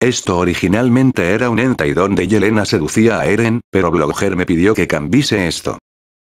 Esto originalmente era un hentai donde Yelena seducía a Eren, pero Blogger me pidió que cambiase esto.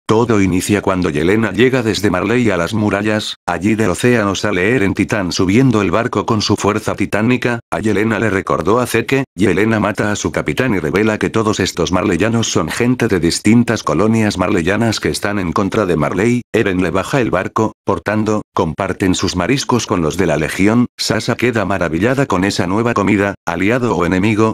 Todo inicia cuando Yelena llega desde Marley a las murallas, allí del océano sale Eren Titán subiendo el barco con su fuerza titánica, a Yelena le recordó a Zeke, Yelena mata a su capitán y revela que todos estos marleyanos son gente de distintas colonias marleyanas que están en contra de Marley, Eren le baja el barco, portando, comparten sus mariscos con los de la legión, Sasa queda maravillada con esa nueva comida, aliado o enemigo,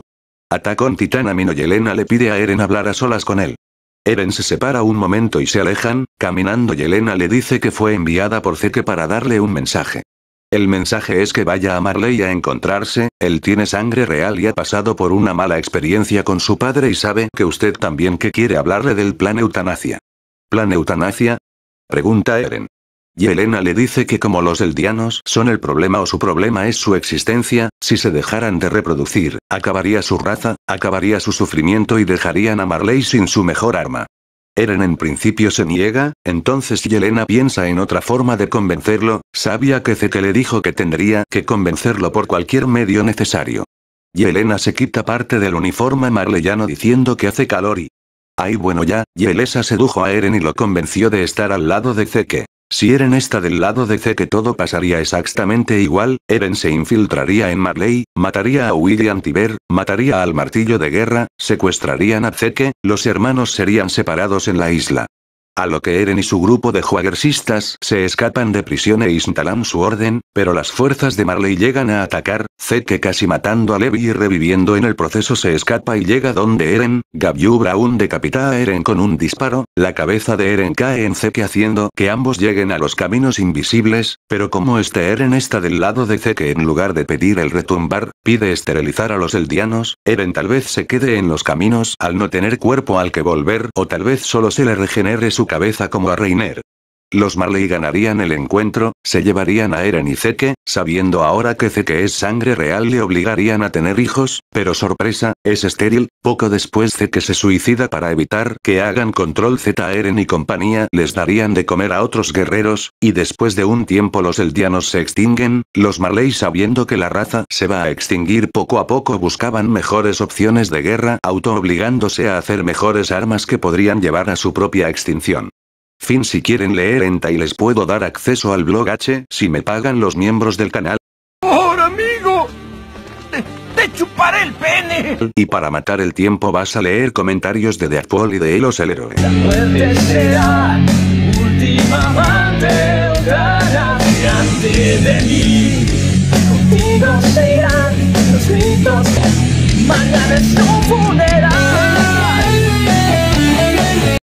Atacón Titán y Yelena le pide a Eren hablar a solas con él. Eren se separa un momento y se alejan, caminando y Elena le dice que fue enviada por Zeke para darle un mensaje. El mensaje es que vaya a Marley a encontrarse, él tiene sangre real y ha pasado por una mala experiencia con su padre y sabe que usted también que quiere hablarle del plan eutanasia. ¿Plan eutanasia? Pregunta Eren. Y Elena le dice que como los eldianos son el problema o su problema es su existencia, si se dejaran de reproducir, acabaría su raza, acabaría su sufrimiento y dejarían a Marley sin su mejor arma. Eren en principio se niega, entonces Yelena piensa en otra forma de convencerlo, sabía que Zeke le dijo que tendría que convencerlo por cualquier medio necesario. Yelena se quita parte del uniforme marleyano diciendo que hace calor y... Ay bueno ya, Yelesa sedujo a Eren y lo convenció de estar al lado de Zeke. Si Eren está del lado de Zeke todo pasaría exactamente igual, Eren se infiltraría en Marley, mataría a William Tiber, mataría al martillo de guerra, secuestrarían a Zeke, los hermanos serían separados en la isla. A lo que Eren y su grupo de juagersistas se escapan de prisión e instalan su orden, pero las fuerzas de Marley llegan a atacar, Zeke casi matando a Levi y reviviendo en el proceso se escapa y llega donde Eren, Gabiu Brown decapita a Eren con un disparo, la cabeza de Eren cae en Zeke haciendo que ambos lleguen a los caminos invisibles, pero como este Eren está del lado de Zeke en lugar de pedir el retumbar, pide esterilizar a los eldianos, Eren tal vez se quede en los caminos al no tener cuerpo al que volver o tal vez solo se le regenere su cabeza como a Reiner. Los Marley ganarían el encuentro, se llevarían a Eren y Zeke, sabiendo ahora que Zeke es sangre real le obligarían a tener hijos, pero sorpresa, es estéril, poco después Zeke se suicida para evitar que hagan control Z Eren y compañía les darían de comer a otros guerreros, y después de un tiempo los eldianos se extinguen, los Marley sabiendo que la raza se va a extinguir poco a poco buscaban mejores opciones de guerra auto obligándose a hacer mejores armas que podrían llevar a su propia extinción. Fin si quieren leer enta y les puedo dar acceso al blog H si me pagan los miembros del canal. ¡Ahora amigo! Te, chuparé el pene! Y para matar el tiempo vas a leer comentarios de Deadpool y de Elos el héroe. La muerte será los